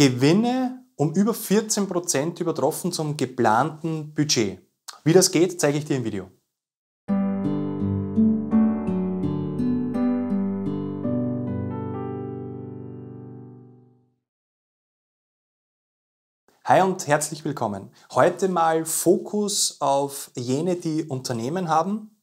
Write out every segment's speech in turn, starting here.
Gewinne um über 14% übertroffen zum geplanten Budget. Wie das geht, zeige ich dir im Video. Hi und herzlich willkommen. Heute mal Fokus auf jene, die Unternehmen haben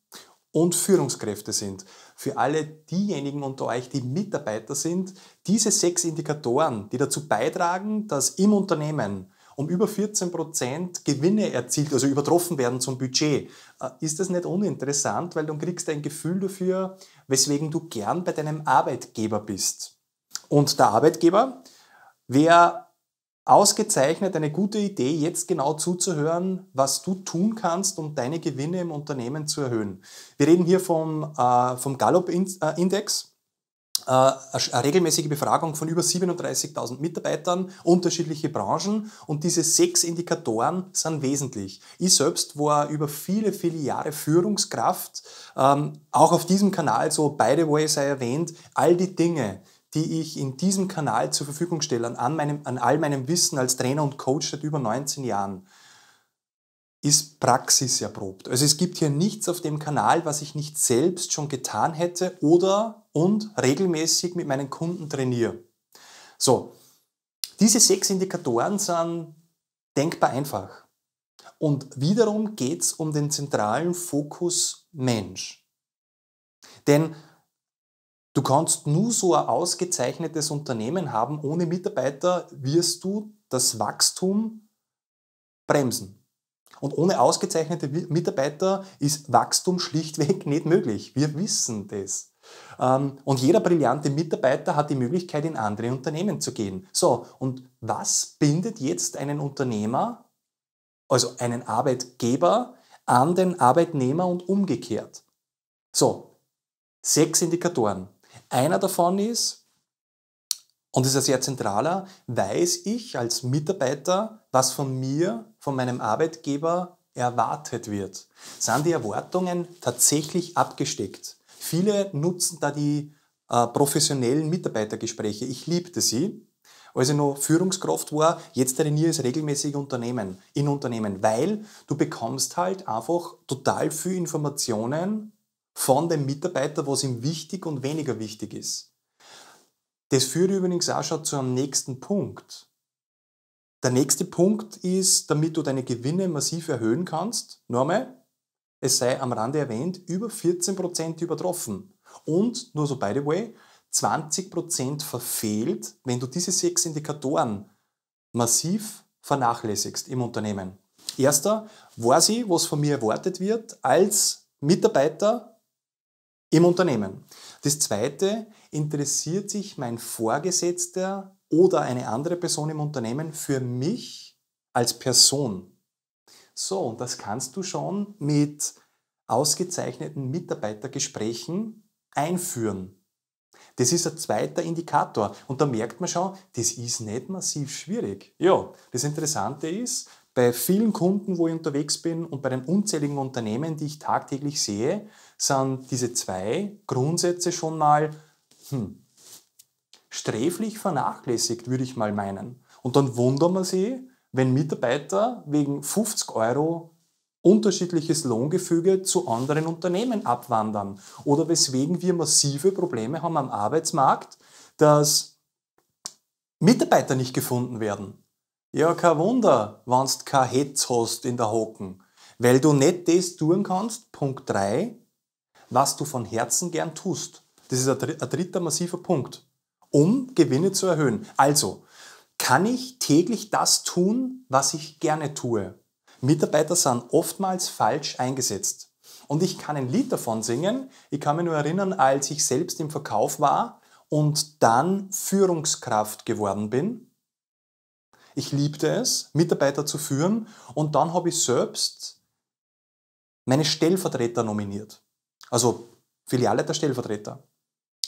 und Führungskräfte sind für alle diejenigen unter euch, die Mitarbeiter sind, diese sechs Indikatoren, die dazu beitragen, dass im Unternehmen um über 14 Prozent Gewinne erzielt, also übertroffen werden zum Budget, äh, ist das nicht uninteressant, weil du kriegst ein Gefühl dafür, weswegen du gern bei deinem Arbeitgeber bist. Und der Arbeitgeber, wer Ausgezeichnet, eine gute Idee, jetzt genau zuzuhören, was du tun kannst, um deine Gewinne im Unternehmen zu erhöhen. Wir reden hier vom, äh, vom Gallup-Index, äh, äh, eine regelmäßige Befragung von über 37.000 Mitarbeitern, unterschiedliche Branchen und diese sechs Indikatoren sind wesentlich. Ich selbst war über viele, viele Jahre Führungskraft, ähm, auch auf diesem Kanal, so by the way sei erwähnt, all die Dinge, die ich in diesem Kanal zur Verfügung stelle, an, meinem, an all meinem Wissen als Trainer und Coach seit über 19 Jahren, ist praxiserprobt. Also es gibt hier nichts auf dem Kanal, was ich nicht selbst schon getan hätte oder und regelmäßig mit meinen Kunden trainiere. So, diese sechs Indikatoren sind denkbar einfach. Und wiederum geht es um den zentralen Fokus Mensch. Denn Du kannst nur so ein ausgezeichnetes Unternehmen haben, ohne Mitarbeiter wirst du das Wachstum bremsen. Und ohne ausgezeichnete Mitarbeiter ist Wachstum schlichtweg nicht möglich. Wir wissen das. Ähm, und jeder brillante Mitarbeiter hat die Möglichkeit, in andere Unternehmen zu gehen. So, und was bindet jetzt einen Unternehmer, also einen Arbeitgeber, an den Arbeitnehmer und umgekehrt? So, sechs Indikatoren. Einer davon ist, und das ist ein sehr zentraler, weiß ich als Mitarbeiter, was von mir, von meinem Arbeitgeber erwartet wird. Sind die Erwartungen tatsächlich abgesteckt? Viele nutzen da die äh, professionellen Mitarbeitergespräche. Ich liebte sie, als ich noch Führungskraft war. Jetzt trainiere ich regelmäßig Unternehmen, in Unternehmen, weil du bekommst halt einfach total viel Informationen von dem Mitarbeiter, was ihm wichtig und weniger wichtig ist. Das führt übrigens auch schon zu einem nächsten Punkt. Der nächste Punkt ist, damit du deine Gewinne massiv erhöhen kannst, nochmal, es sei am Rande erwähnt, über 14% übertroffen. Und, nur so by the way, 20% verfehlt, wenn du diese sechs Indikatoren massiv vernachlässigst im Unternehmen. Erster, weiß ich, was von mir erwartet wird als Mitarbeiter im Unternehmen. Das Zweite, interessiert sich mein Vorgesetzter oder eine andere Person im Unternehmen für mich als Person. So, und das kannst du schon mit ausgezeichneten Mitarbeitergesprächen einführen. Das ist ein zweiter Indikator. Und da merkt man schon, das ist nicht massiv schwierig. Ja, das Interessante ist, bei vielen Kunden, wo ich unterwegs bin und bei den unzähligen Unternehmen, die ich tagtäglich sehe, sind diese zwei Grundsätze schon mal hm, sträflich vernachlässigt, würde ich mal meinen. Und dann wundern wir sie, wenn Mitarbeiter wegen 50 Euro unterschiedliches Lohngefüge zu anderen Unternehmen abwandern oder weswegen wir massive Probleme haben am Arbeitsmarkt, dass Mitarbeiter nicht gefunden werden. Ja, kein Wunder, wenn du kein Hetz hast in der Hocken, weil du nicht das tun kannst, Punkt 3, was du von Herzen gern tust. Das ist ein dritter massiver Punkt, um Gewinne zu erhöhen. Also, kann ich täglich das tun, was ich gerne tue? Mitarbeiter sind oftmals falsch eingesetzt. Und ich kann ein Lied davon singen. Ich kann mich nur erinnern, als ich selbst im Verkauf war und dann Führungskraft geworden bin ich liebte es, Mitarbeiter zu führen und dann habe ich selbst meine Stellvertreter nominiert. Also Filiale der Stellvertreter.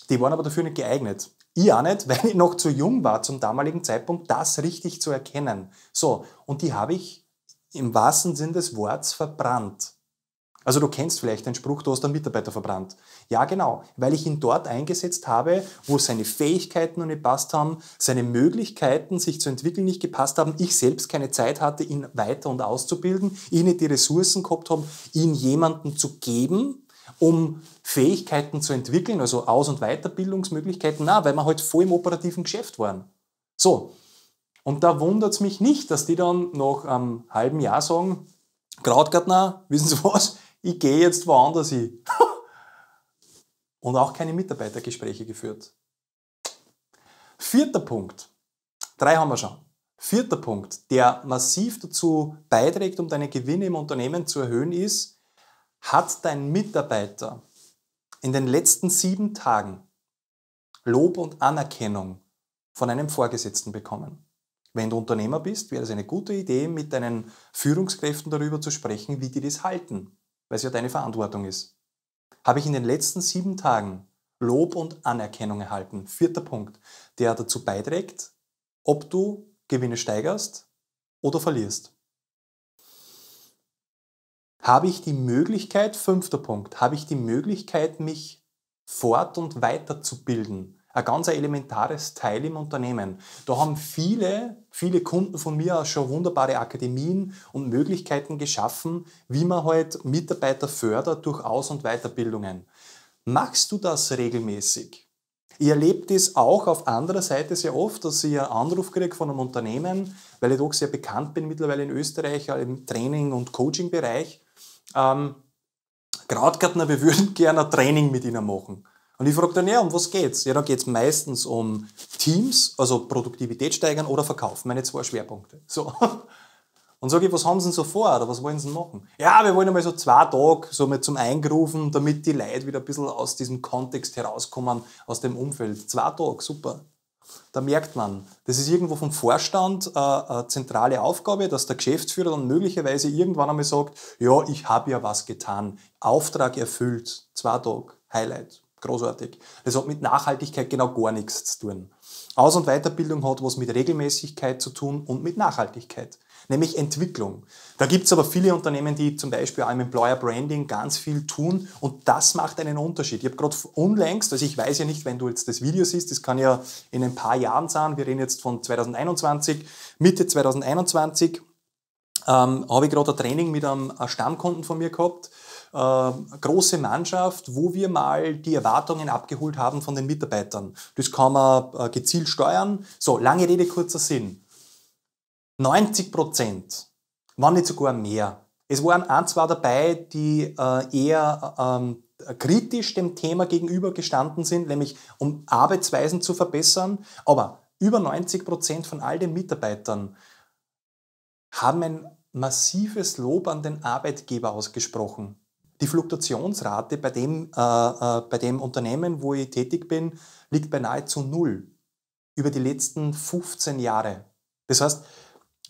Die waren aber dafür nicht geeignet. Ich auch nicht, weil ich noch zu jung war zum damaligen Zeitpunkt, das richtig zu erkennen. So, und die habe ich im wahrsten Sinn des Wortes verbrannt. Also du kennst vielleicht den Spruch, du hast einen Mitarbeiter verbrannt. Ja, genau, weil ich ihn dort eingesetzt habe, wo seine Fähigkeiten noch nicht passt haben, seine Möglichkeiten, sich zu entwickeln, nicht gepasst haben, ich selbst keine Zeit hatte, ihn weiter und auszubilden, ihn nicht die Ressourcen gehabt haben, ihn jemanden zu geben, um Fähigkeiten zu entwickeln, also Aus- und Weiterbildungsmöglichkeiten, na, weil wir halt voll im operativen Geschäft waren. So. Und da wundert es mich nicht, dass die dann nach einem halben Jahr sagen, Krautgartner, wissen Sie was, ich gehe jetzt woanders hin. Und auch keine Mitarbeitergespräche geführt. Vierter Punkt. Drei haben wir schon. Vierter Punkt, der massiv dazu beiträgt, um deine Gewinne im Unternehmen zu erhöhen, ist, hat dein Mitarbeiter in den letzten sieben Tagen Lob und Anerkennung von einem Vorgesetzten bekommen. Wenn du Unternehmer bist, wäre es eine gute Idee, mit deinen Führungskräften darüber zu sprechen, wie die das halten weil es ja deine Verantwortung ist. Habe ich in den letzten sieben Tagen Lob und Anerkennung erhalten? Vierter Punkt, der dazu beiträgt, ob du Gewinne steigerst oder verlierst. Habe ich die Möglichkeit, fünfter Punkt, habe ich die Möglichkeit, mich fort und weiterzubilden? ein ganz elementares Teil im Unternehmen. Da haben viele, viele Kunden von mir auch schon wunderbare Akademien und Möglichkeiten geschaffen, wie man halt Mitarbeiter fördert durch Aus- und Weiterbildungen. Machst du das regelmäßig? Ich erlebe das auch auf anderer Seite sehr oft, dass ich einen Anruf kriege von einem Unternehmen, weil ich doch sehr bekannt bin mittlerweile in Österreich im Training- und Coaching-Bereich. Ähm, Gradgärtner, wir würden gerne ein Training mit Ihnen machen. Und ich frage dann, ja, um was geht's? Ja, da geht's meistens um Teams, also Produktivität steigern oder Verkauf, meine zwei Schwerpunkte. So. Und sage ich, was haben Sie denn so vor oder was wollen Sie denn machen? Ja, wir wollen einmal so zwei Tage so mal zum Eingrufen, damit die Leute wieder ein bisschen aus diesem Kontext herauskommen, aus dem Umfeld. Zwei Tage, super. Da merkt man, das ist irgendwo vom Vorstand äh, eine zentrale Aufgabe, dass der Geschäftsführer dann möglicherweise irgendwann einmal sagt, ja, ich habe ja was getan, Auftrag erfüllt, zwei Tage, Highlight großartig. Das hat mit Nachhaltigkeit genau gar nichts zu tun. Aus- und Weiterbildung hat was mit Regelmäßigkeit zu tun und mit Nachhaltigkeit, nämlich Entwicklung. Da gibt es aber viele Unternehmen, die zum Beispiel auch im Employer Branding ganz viel tun und das macht einen Unterschied. Ich habe gerade unlängst, also ich weiß ja nicht, wenn du jetzt das Video siehst, das kann ja in ein paar Jahren sein, wir reden jetzt von 2021, Mitte 2021, ähm, habe ich gerade ein Training mit einem Stammkunden von mir gehabt ähm, große Mannschaft, wo wir mal die Erwartungen abgeholt haben von den Mitarbeitern. Das kann man äh, gezielt steuern. So, lange Rede, kurzer Sinn. 90 Prozent, wenn nicht sogar mehr. Es waren ein, zwei dabei, die äh, eher ähm, kritisch dem Thema gegenübergestanden sind, nämlich um Arbeitsweisen zu verbessern. Aber über 90 Prozent von all den Mitarbeitern haben ein massives Lob an den Arbeitgeber ausgesprochen. Die Fluktuationsrate bei dem, äh, äh, bei dem Unternehmen, wo ich tätig bin, liegt bei nahezu null über die letzten 15 Jahre. Das heißt,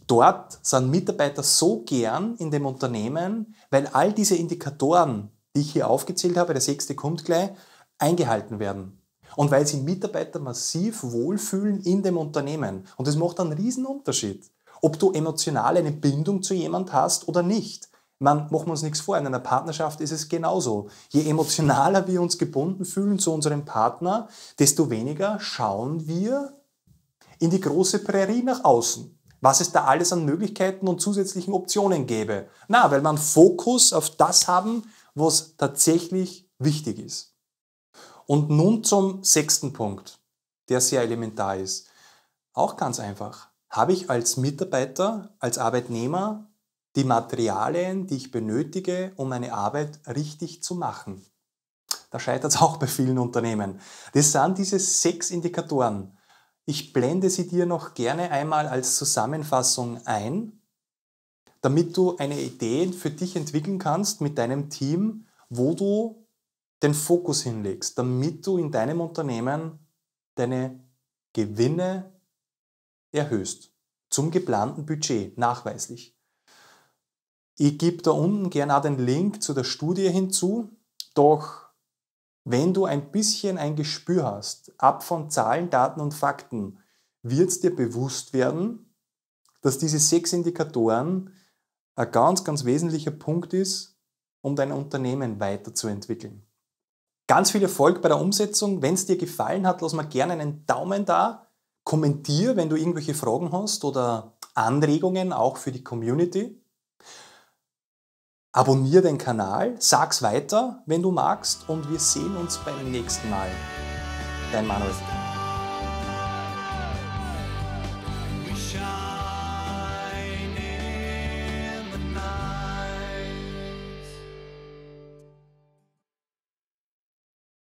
dort sind Mitarbeiter so gern in dem Unternehmen, weil all diese Indikatoren, die ich hier aufgezählt habe, der sechste kommt gleich, eingehalten werden. Und weil sich Mitarbeiter massiv wohlfühlen in dem Unternehmen. Und das macht einen Riesenunterschied, ob du emotional eine Bindung zu jemand hast oder nicht. Man machen wir uns nichts vor, in einer Partnerschaft ist es genauso. Je emotionaler wir uns gebunden fühlen zu unserem Partner, desto weniger schauen wir in die große Prärie nach außen. Was es da alles an Möglichkeiten und zusätzlichen Optionen gäbe. Na, weil man Fokus auf das haben, was tatsächlich wichtig ist. Und nun zum sechsten Punkt, der sehr elementar ist. Auch ganz einfach. Habe ich als Mitarbeiter, als Arbeitnehmer die Materialien, die ich benötige, um meine Arbeit richtig zu machen. Da scheitert es auch bei vielen Unternehmen. Das sind diese sechs Indikatoren. Ich blende sie dir noch gerne einmal als Zusammenfassung ein, damit du eine Idee für dich entwickeln kannst mit deinem Team, wo du den Fokus hinlegst, damit du in deinem Unternehmen deine Gewinne erhöhst. Zum geplanten Budget, nachweislich. Ich gebe da unten gerne auch den Link zu der Studie hinzu, doch wenn du ein bisschen ein Gespür hast, ab von Zahlen, Daten und Fakten, wird es dir bewusst werden, dass diese sechs Indikatoren ein ganz, ganz wesentlicher Punkt ist, um dein Unternehmen weiterzuentwickeln. Ganz viel Erfolg bei der Umsetzung. Wenn es dir gefallen hat, lass mal gerne einen Daumen da. Kommentier, wenn du irgendwelche Fragen hast oder Anregungen auch für die Community. Abonnier den Kanal, sag's weiter, wenn du magst, und wir sehen uns beim nächsten Mal. Dein Manuel.